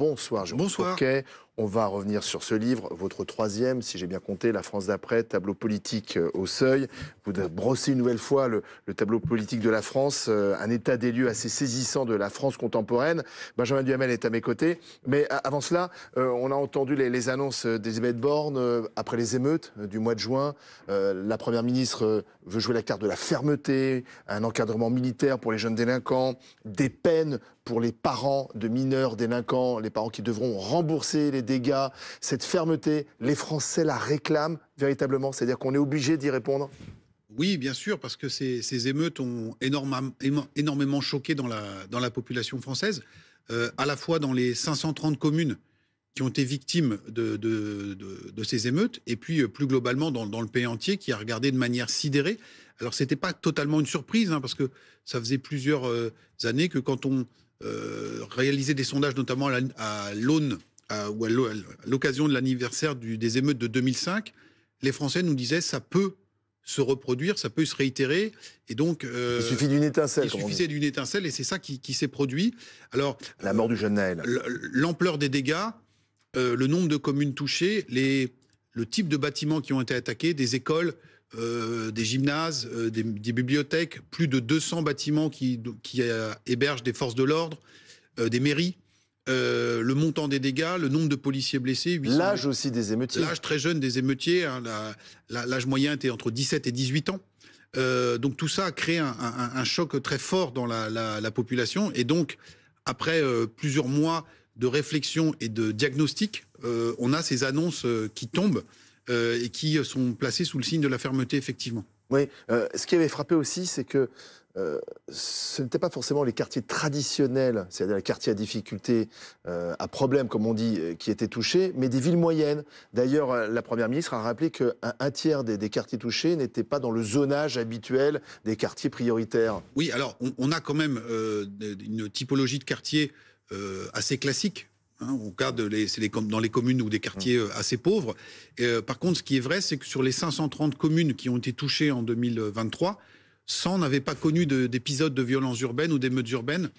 Bonsoir, Jean Bonsoir. On va revenir sur ce livre, votre troisième, si j'ai bien compté, La France d'après, tableau politique euh, au seuil. Vous brossez une nouvelle fois le, tableau politique de la France, euh, un état des lieux assez saisissant de la France contemporaine. Benjamin Duhamel est à mes côtés. Mais avant cela, euh, on a entendu les, les annonces de Borne après les émeutes du mois de juin. la Première ministre veut jouer la carte de la fermeté, un encadrement militaire pour les jeunes délinquants, des peines pour les parents de mineurs délinquants, les parents qui devront rembourser les dégâts, cette fermeté, les Français la réclament véritablement C'est-à-dire qu'on est obligé d'y répondre oui, bien sûr, parce que ces, émeutes ont énormément choqué dans la, dans la population française, euh, à la fois dans les 530 communes qui ont été victimes de, de, ces émeutes, et puis euh, plus globalement dans, le pays entier, qui a regardé de manière sidérée. Alors, ce n'était pas totalement une surprise, hein, parce que ça faisait plusieurs euh, années que quand on réalisait des sondages, notamment à l'aune euh, à l'occasion de l'anniversaire des émeutes de 2005, les Français nous disaient ça peut se reproduire, ça peut se réitérer, et donc euh, il suffit d'une étincelle. Il suffisait d'une étincelle, et c'est ça qui, s'est produit. Alors la mort du jeune Naël, l'ampleur des dégâts, euh, le nombre de communes touchées, les, le type de bâtiments qui ont été attaqués, des écoles, des gymnases, des, bibliothèques, plus de 200 bâtiments qui, hébergent des forces de l'ordre, des mairies. Euh, le montant des dégâts, le nombre de policiers blessés. L'âge aussi des émeutiers. L'âge très jeune des émeutiers. Hein, l'âge moyen était entre 17 et 18 ans. Euh, donc tout ça a créé un, choc très fort dans la, population. Et donc, après euh, plusieurs mois de réflexion et de diagnostic, on a ces annonces qui tombent et qui sont placées sous le signe de la fermeté, effectivement. Oui, ce qui avait frappé aussi, c'est que euh, ce n'était pas forcément les quartiers traditionnels, c'est-à-dire les quartiers à difficulté, euh, à problème, comme on dit, euh, qui étaient touchés, mais des villes moyennes. D'ailleurs, la Première ministre a rappelé qu'un tiers des, quartiers touchés n'étaient pas dans le zonage habituel des quartiers prioritaires. Oui, alors on, a quand même une typologie de quartier assez classique. Hein, cas de dans les communes ou des quartiers hum. assez pauvres. par contre, ce qui est vrai, c'est que sur les 530 communes qui ont été touchées en 2023, 100 n'avaient pas connu d'épisodes de, violences urbaines ou d'émeutes urbaines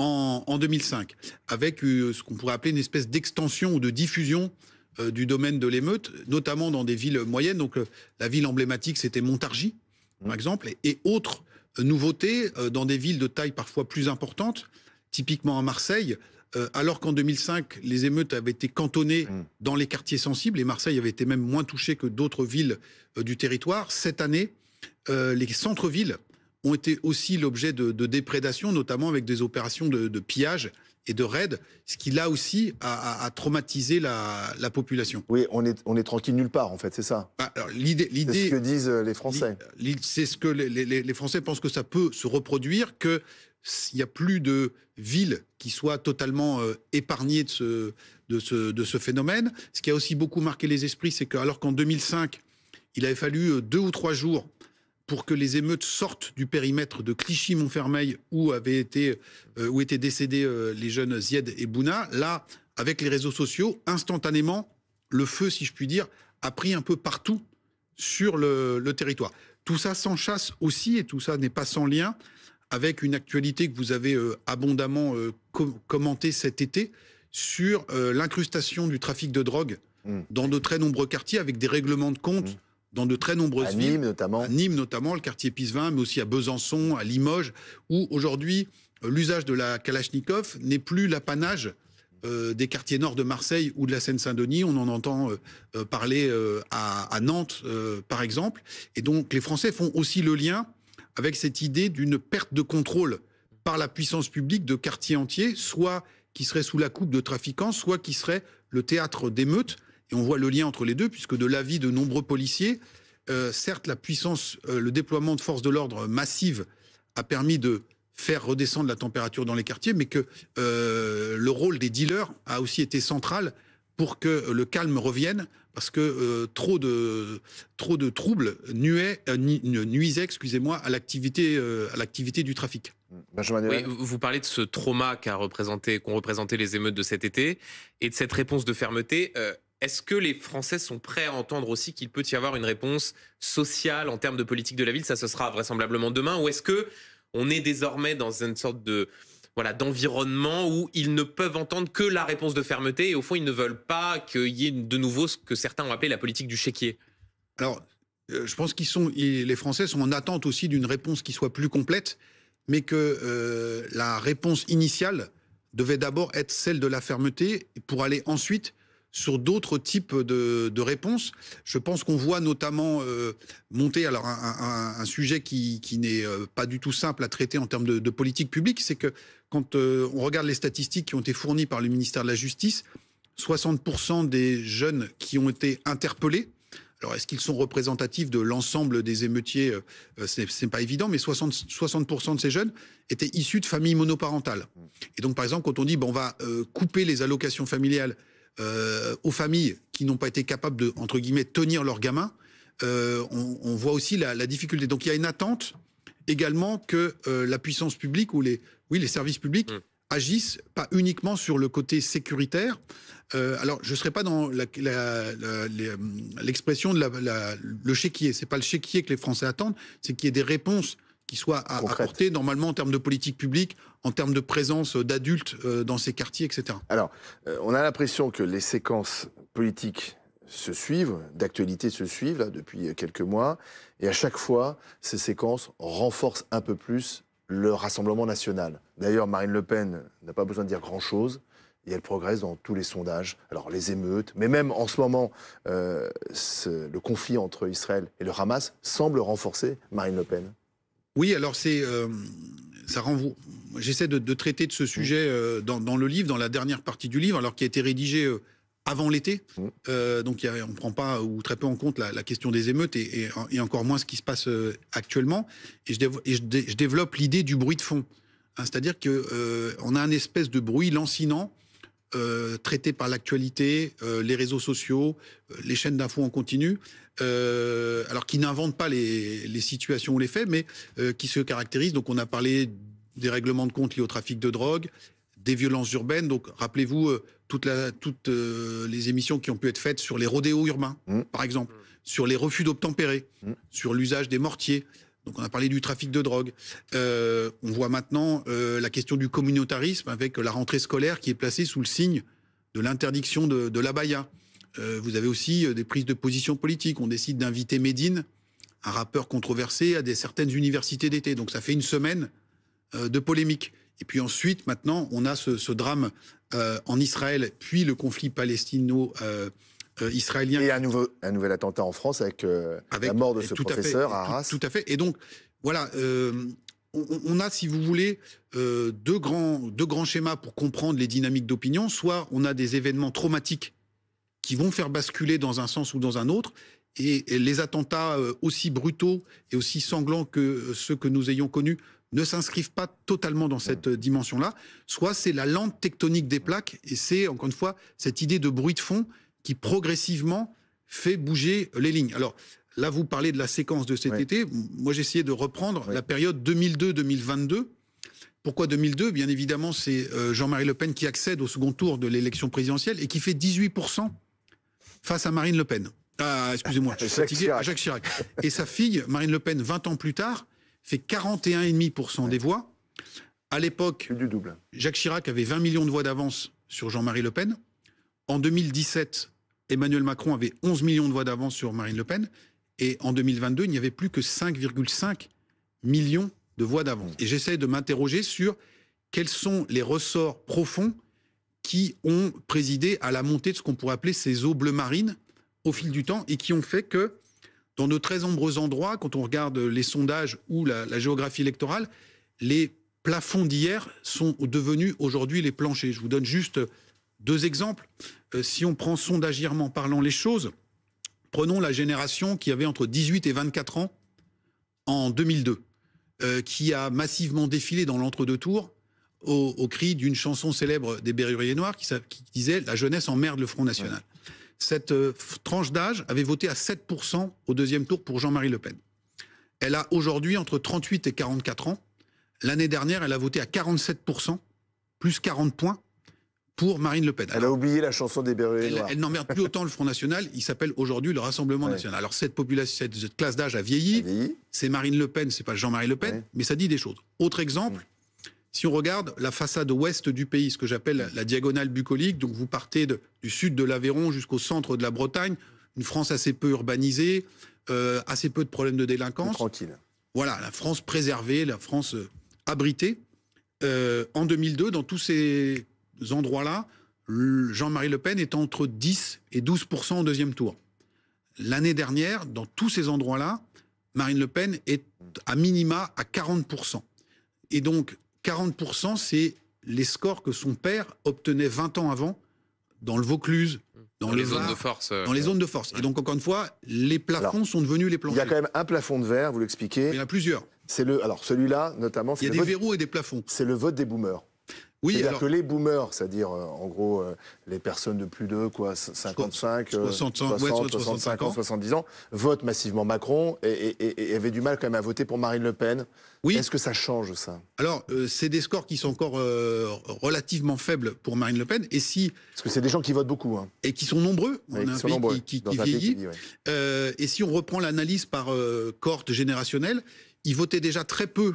en, 2005, avec euh, ce qu'on pourrait appeler une espèce d'extension ou de diffusion euh, du domaine de l'émeute, notamment dans des villes moyennes. Donc euh, la ville emblématique, c'était Montargis, par exemple, et, autres nouveautés dans des villes de taille parfois plus importante, typiquement à Marseille. alors qu'en 2005, les émeutes avaient été cantonnées mm. dans les quartiers sensibles, et Marseille avait été même moins touchée que d'autres villes du territoire, cette année, euh, les centres-villes ont été aussi l'objet de, déprédations, notamment avec des opérations de, pillage et de raid, ce qui là aussi a, traumatisé la, population. Oui, on est, on est tranquille nulle part en fait, c'est ça. Bah, l'idée, l'idée, c'est ce que disent euh, les Français. C'est ce que les, Français pensent que ça peut se reproduire, qu'il n'y a plus de villes qui soient totalement euh, épargnées de ce, de, ce, de ce phénomène. Ce qui a aussi beaucoup marqué les esprits, c'est que alors qu'en 2005, il avait fallu deux ou trois jours pour que les émeutes sortent du périmètre de Clichy-Montfermeil où été euh, où étaient décédés euh, les jeunes Zied et Bouna. Là, avec les réseaux sociaux, instantanément, le feu, si je puis dire, a pris un peu partout sur le, territoire. Tout ça chasse aussi et tout ça n'est pas sans lien avec une actualité que vous avez euh, abondamment commentée cet été sur l'incrustation du trafic de drogue mmh. dans de très nombreux quartiers avec des règlements de compte. Mmh dans de très nombreuses villes. notamment. À Nîmes notamment, le quartier Pisvin, mais aussi à Besançon, à Limoges, où aujourd'hui euh, l'usage de la Kalachnikov n'est plus l'apanage euh, des quartiers nord de Marseille ou de la Seine-Saint-Denis. On en entend euh, parler à, à, Nantes, par exemple. Et donc les Français font aussi le lien avec cette idée d'une perte de contrôle par la puissance publique de quartiers entiers, soit qui seraient sous la coupe de trafiquants, soit qui seraient le théâtre d'émeutes. Et on voit le lien entre les deux, puisque de l'avis de nombreux policiers, euh, certes, la puissance, euh, le déploiement de forces de l'ordre massive a permis de faire redescendre la température dans les quartiers, mais que euh, le rôle des dealers a aussi été central pour que le calme revienne, parce que trop, de, trop de troubles nuisaient excusez-moi, à l'activité du trafic. vous parlez de ce trauma qu'ont représenté, qu'ont représenté les émeutes de cet été et de cette réponse de fermeté. Est-ce que les Français sont prêts à entendre aussi qu'il peut y avoir une réponse sociale en termes de politique de la ville Ça, ce sera vraisemblablement demain. Ou est-ce que on est désormais dans une sorte de voilà d'environnement où ils ne peuvent entendre que la réponse de fermeté et au fond ils ne veulent pas qu'il y ait de nouveau ce que certains ont appelé la politique du chéquier. Alors, euh, je pense qu'ils sont, les Français sont en attente aussi d'une réponse qui soit plus complète, mais que euh, la réponse initiale devait d'abord être celle de la fermeté pour aller ensuite sur d'autres types de, réponses. Je pense qu'on voit notamment euh, monter alors un, sujet qui, n'est euh, pas du tout simple à traiter en termes de, politique publique, c'est que quand euh, on regarde les statistiques qui ont été fournies par le ministère de la Justice, 60% des jeunes qui ont été interpellés alors, est-ce qu'ils sont représentatifs de l'ensemble des émeutiers Ce n'est pas évident, mais 60, 60 de ces jeunes étaient issus de familles monoparentales. Et donc, par exemple, quand on dit, bon, on va couper les allocations familiales euh, aux familles qui n'ont pas été capables de, entre guillemets, tenir leurs gamins, euh, on, voit aussi la, difficulté. Donc il y a une attente également que euh, la puissance publique ou les, oui, les services publics mm. agissent pas uniquement sur le côté sécuritaire. alors je ne serai pas dans l'expression de le chéquier. C'est pas le chéquier que les Français attendent, c'est qu'il y ait des réponses qui à apporter, normalement en termes de politique publique, en termes de présence d'adultes euh, dans ces quartiers, etc. Alors, euh, on a l'impression que les séquences politiques se suivent, d'actualité se suivent là, depuis quelques mois, et à chaque fois, ces séquences renforcent un peu plus le Rassemblement national. D'ailleurs, Marine Le Pen n'a pas besoin de dire grand-chose et elle progresse dans tous les sondages. Alors les émeutes, mais même en ce moment, euh, le conflit entre Israël et le Hamas semble renforcer Marine Le Pen. Oui, alors c'est. Euh, ça J'essaie de, traiter de ce mmh. sujet euh, dans, le livre, dans la dernière partie du livre, alors qui a été rédigé. Euh, avant l'été, mmh. donc on ne prend pas ou très peu en compte la, question des émeutes et, encore moins ce qui se passe actuellement. Et je, développe l'idée du bruit de fond, hein, c'est-à-dire qu'on on a un espèce de bruit lancinant traité par l'actualité, les réseaux sociaux, les chaînes d'infos en continu, euh, alors qui n'inventent pas les, situations ou les faits, mais euh, qui se caractérisent. Donc on a parlé des règlements de compte liés au trafic de drogue, des violences urbaines. Donc rappelez-vous euh, toutes les émissions qui ont pu être faites sur les rodéos urbains, mmh. par exemple, sur les refus d'obtempérer, mmh. sur l'usage des mortiers. Donc on a parlé du trafic de drogue. on voit maintenant la question du communautarisme avec la rentrée scolaire qui est placée sous le signe de l'interdiction de, de l'abaya. Euh, vous avez aussi euh, des prises de position politique. On décide d'inviter Médine, un rappeur controversé, à des, certaines universités d'été. Donc ça fait une semaine euh, de polémique. Et puis ensuite, maintenant, on a ce, drame en Israël, puis le conflit palestino. israélien. Et un, nouveau, un nouvel attentat en France avec, la mort de ce professeur à, Arras. Tout, à fait. Et donc, voilà, on, a, si vous voulez, deux, grands, deux grands schémas pour comprendre les dynamiques d'opinion. Soit on a des événements traumatiques qui vont faire basculer dans un sens ou dans un autre. Et les attentats euh, aussi brutaux et aussi sanglants que ceux que nous ayons connus ne s'inscrivent pas totalement dans cette dimension-là. Soit c'est la lente tectonique des plaques, et c'est, encore une fois, cette idée de bruit de fond qui progressivement fait bouger les lignes. Alors, Là, vous parlez de la séquence de cet été. Moi, j'ai essayé de reprendre la période 2002-2022. Pourquoi 2002 Bien évidemment, c'est euh, Jean-Marie Le Pen qui accède au second tour de l'élection présidentielle et qui fait 18% face à Marine Le Pen. Ah, excusez-moi, je suis fatigué, Jacques Chirac. Et sa fille, Marine Le Pen, 20 ans plus tard, fait 41,5% des voix. À l'époque, du double. Jacques Chirac avait 20 millions de voix d'avance sur Jean-Marie Le Pen. En 2017, Emmanuel Macron avait 11 millions de voix d'avance sur Marine Le Pen. Et en 2022, il n'y avait plus que 5,5 millions de voix d'avance. Et j'essaie de m'interroger sur quels sont les ressorts profonds qui ont présidé à la montée de ce qu'on pourrait appeler ces eaux bleues marines au fil du temps et qui ont fait que dans de très nombreux endroits, quand on regarde les sondages ou la, géographie électorale, les plafonds d'hier sont devenus aujourd'hui les planchers. Je vous donne juste deux exemples. Euh, si on prend sondagièrement parlant les choses, prenons la génération qui avait entre 18 et 24 ans en 2002, euh, qui a massivement défilé dans l'entre-deux tours au, cri d'une chanson célèbre des Béruriers Noirs qui, disait La jeunesse emmerde le Front National. Cette euh, tranche d'âge avait voté à 7% au deuxième tour pour Jean-Marie Le Pen. Elle a aujourd'hui entre 38 et 44 ans. L'année dernière, elle a voté à 47%, plus 40 points pour Marine Le Pen. elle a oublié la chanson des Béruriers Noirs. Elle, n'emmerde plus autant le Front National, il s'appelle aujourd'hui le Rassemblement National. Alors cette population, cette, classe d'âge a vieilli, c'est Marine Le Pen, c'est pas Jean-Marie Le Pen, mais ça dit des choses. Autre exemple, mm. Si on regarde la façade ouest du pays, ce que j'appelle la diagonale bucolique, donc vous partez du sud de l'Aveyron jusqu'au centre de la Bretagne, une France assez peu urbanisée, euh, assez peu de problèmes de délinquance. Tranquille. Voilà, la France préservée, la France euh, abritée. Euh, en 2002, dans tous ces endroits-là, Jean-Marie Le Pen est entre 10 et 12 au deuxième tour. L'année dernière, dans tous ces endroits-là, Marine Le Pen est à minima à 40 Et donc, 40%, c'est les scores que son père obtenait 20 ans avant dans le Vaucluse, dans, les zones de force. Euh, dans les zones de force. Et donc, encore une fois, les plafonds sont devenus les planchers. Il y a quand même un plafond de verre, vous l'expliquez. Il y en a plusieurs. C'est le, alors celui-là, notamment. Il y a des verrous et des plafonds. C'est le vote des boomers c'est-à-dire que les boomers, c'est-à-dire euh, en gros euh, les personnes de plus de quoi 55, 60, 65 ans, 70 ans, votent massivement Macron et, avaient du mal quand même à voter pour Marine Le Pen. Oui. Est-ce que ça change ça Alors, euh, c'est des scores qui sont encore relativement faibles pour Marine Le Pen. Et si parce que c'est des gens qui votent beaucoup hein. et qui sont nombreux. On a un qui, vieillit. et si on reprend l'analyse par cohorte générationnelle, ils votaient déjà très peu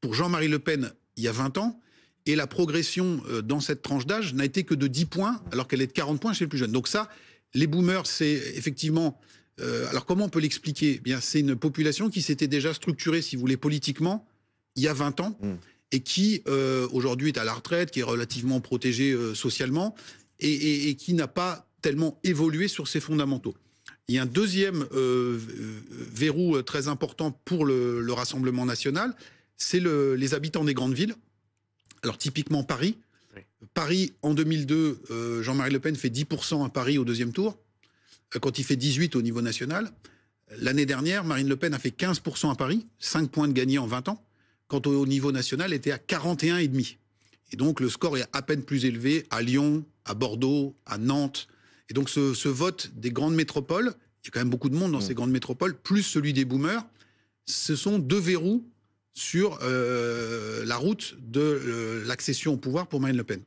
pour Jean-Marie Le Pen il y a 20 ans et la progression euh, dans cette tranche d'âge n'a été que de 10 points, alors qu'elle est de 40 points chez les plus jeunes. Donc ça, les boomers, c'est effectivement... Euh, alors comment on peut l'expliquer eh Bien, C'est une population qui s'était déjà structurée, si vous voulez, politiquement, il y a 20 ans, hmm. et qui, euh, aujourd'hui, est à la retraite, qui est relativement protégée socialement, et, qui n'a pas tellement évolué sur ses fondamentaux. Il y a un deuxième verrou très important pour le, Rassemblement national, c'est les habitants des grandes villes alors typiquement Paris. Paris, en 2002, euh, Jean-Marie Le Pen fait 10% à Paris au deuxième tour, euh, quand il fait 18 au niveau national. L'année dernière, Marine Le Pen a fait 15% à Paris, 5 points de gagné en 20 ans, quand au niveau national, était à 41,5. Et donc le score est à peine plus élevé à Lyon, à Bordeaux, à Nantes. Et donc ce, vote des grandes métropoles, il y a quand même beaucoup de monde dans mm. ces grandes métropoles, plus celui des boomers, ce sont deux verrous sur euh, la route de euh, l'accession au pouvoir pour Marine Le Pen.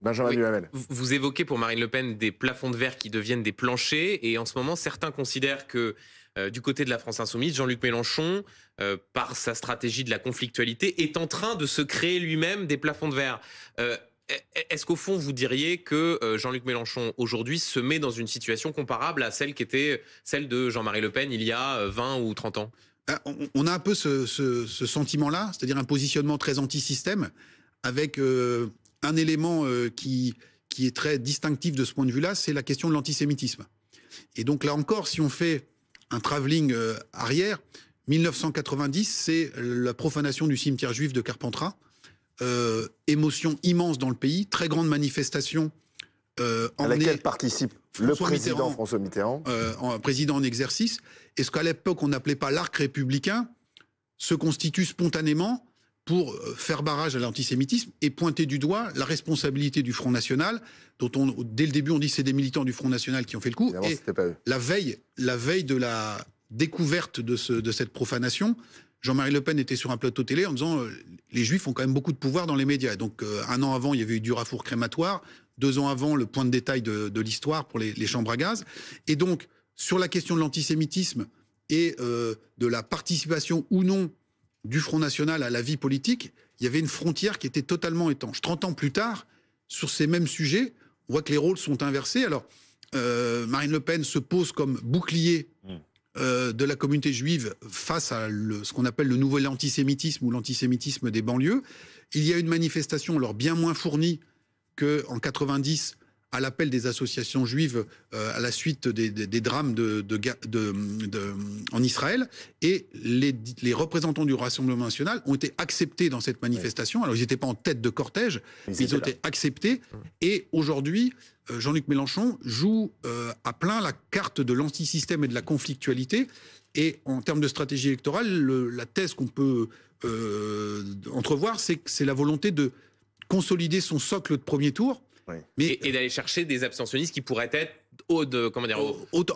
Benjamin Vous évoquez pour Marine Le Pen des plafonds de verre qui deviennent des planchers, et en ce moment, certains considèrent que euh, du côté de la France insoumise, Jean-Luc Mélenchon, par sa stratégie de la conflictualité, est en train de se créer lui-même des plafonds de verre. E, e, est-ce qu'au fond, vous diriez que Jean-Luc Mélenchon, aujourd'hui, se met dans une situation comparable à celle qui était celle de Jean-Marie Le Pen il y a 20 ou 30 ans ah, on a un peu ce, sentiment-là, c'est-à-dire un positionnement très anti-système, avec euh, un élément euh, qui, qui est très distinctif de ce point de vue-là, c'est la question de l'antisémitisme. Et donc là encore, si on fait un travelling euh, arrière, 1990, c'est la profanation du cimetière juif de Carpentras, émotion immense dans le pays, très grande manifestation. à laquelle participe le président François Mitterrand. un euh, président en exercice, et ce qu'à l'époque on n'appelait pas l'arc républicain, se constitue spontanément pour euh, faire barrage à l'antisémitisme et pointer du doigt la responsabilité du Front National, dont on, dès le début on dit c'est des militants du Front National qui ont fait le coup. et la veille, la veille de la découverte de, cette profanation, Jean-Marie Le Pen était sur un plateau télé en disant euh, les Juifs ont quand même beaucoup de pouvoir dans les médias. Et donc un an avant, il y avait eu du rafour crématoire deux ans avant le point de détail de, l'histoire pour les, chambres à gaz. Et donc, sur la question de l'antisémitisme et euh, de la participation ou non du Front National à la vie politique, il y avait une frontière qui était totalement étanche. 30 ans plus tard, sur ces mêmes sujets, on voit que les rôles sont inversés. Alors, euh, Marine Le Pen se pose comme bouclier mm. euh, de la communauté juive face à ce qu'on appelle le nouvel antisémitisme ou l'antisémitisme des banlieues. Il y a une manifestation, alors bien moins fournie, qu'en 90, à l'appel des associations juives euh, à la suite des, drames en Israël. Et les, représentants du Rassemblement national ont été acceptés dans cette manifestation. Alors, ils n'étaient pas en tête de cortège, mais ils, ont été acceptés. Mmh. Et aujourd'hui, euh, Jean-Luc Mélenchon joue euh, à plein la carte de l'antisystème et de la conflictualité. Et en termes de stratégie électorale, la thèse qu'on peut entrevoir, c'est que c'est la volonté de consolider son socle de premier tour. Mais, et, d'aller chercher des abstentionnistes qui pourraient être au de, comment dire,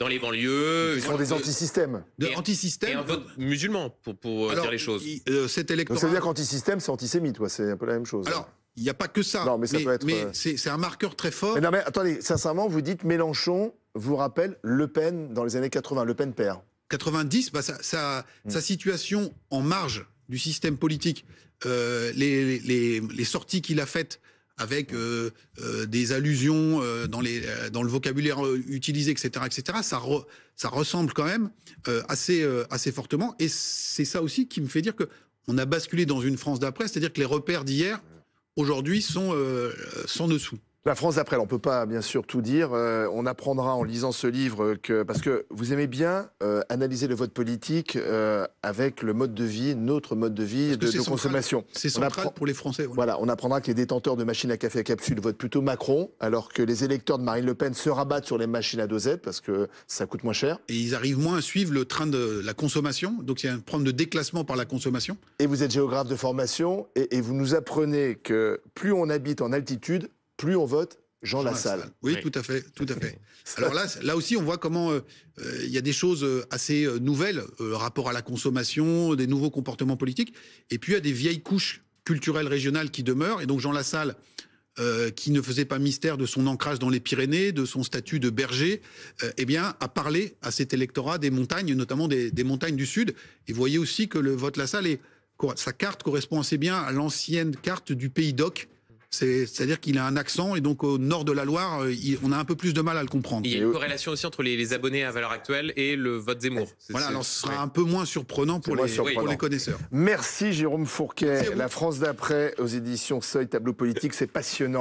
dans les banlieues. Ils sont des antisystèmes. De, et, antisystèmes. un musulman, pour, pour euh, dire les choses. Euh, cest à dire qu'antisystème, c'est antisémite, toi, c'est un peu la même chose. Alors, il n'y a pas que ça. Non, mais, peut être... Euh, c'est un marqueur très fort. Mais non, mais attendez, sincèrement, vous dites Mélenchon vous rappelle Le Pen dans les années 80, Le Pen père. 90, bah, ça, hmm. sa situation en marge du système politique euh, les, sorties qu'il a faites avec euh, euh, des allusions dans, le vocabulaire utilisé, etc., etc., ça, ressemble quand même assez, fortement. Et c'est ça aussi qui me fait dire que on a basculé dans une France d'après, c'est-à-dire que les repères d'hier, aujourd'hui, sont, sans dessous. La France d'après, on ne peut pas bien sûr tout dire. Euh, on apprendra en lisant ce livre que, parce que vous aimez bien euh, analyser le vote politique euh, avec le mode de vie, notre mode de vie de, consommation. C'est central pour les Français. Voilà. on apprendra que les détenteurs de machines à café à capsule votent plutôt Macron, alors que les électeurs de Marine Le Pen se rabattent sur les machines à dosettes parce que ça coûte moins cher. Et ils arrivent moins à suivre le train de la consommation. Donc il y a un problème de déclassement par la consommation. Et vous êtes géographe de formation et vous nous apprenez que plus on habite en altitude, plus on vote Jean, Lassalle. Oui, tout à fait, tout à fait. Alors là, là aussi, on voit comment euh, euh, il y a des choses euh, assez nouvelles, rapport à la consommation, des nouveaux comportements politiques, et puis il y a des vieilles couches culturelles régionales qui demeurent. Et donc Jean Lassalle, qui ne faisait pas mystère de son ancrage dans les Pyrénées, de son statut de berger, eh bien, a parlé à cet électorat des montagnes, notamment des, montagnes du Sud. Et vous voyez aussi que le vote Lassalle, sa carte correspond assez bien à l'ancienne carte du pays d'Oc, c'est-à-dire qu'il a un accent et donc au nord de la Loire, euh, on a un peu plus de mal à le comprendre. il y a une corrélation aussi entre les, abonnés à valeur actuelle et le vote Zemmour. Voilà, alors ce sera un peu moins surprenant pour, les, surprenant. pour les connaisseurs. Merci Jérôme Fourquet. La France d'après aux éditions Seuil, tableau politique, c'est passionnant.